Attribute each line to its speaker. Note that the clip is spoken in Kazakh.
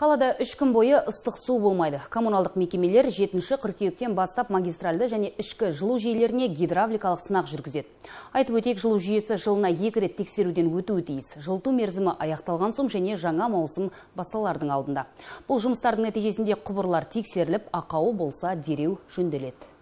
Speaker 1: Қалада үш күн бойы ыстық су болмайды. Коммуналдық мекемелер 7-ші қыркүйектен бастап магистральды және ішкі жылу жүйелеріне гидравликалық сынақ жүргізеді. Айтып өтек жылу жүйесі жылына екі тексеруден өтуі тиіс. Жылту мерзімі аяқталған соң және жаңа маусым басталардың алдында. Бұл жұмыстардың нәтижесінде құбырлар тексеріліп, ақауы болса дереу жөнделеді.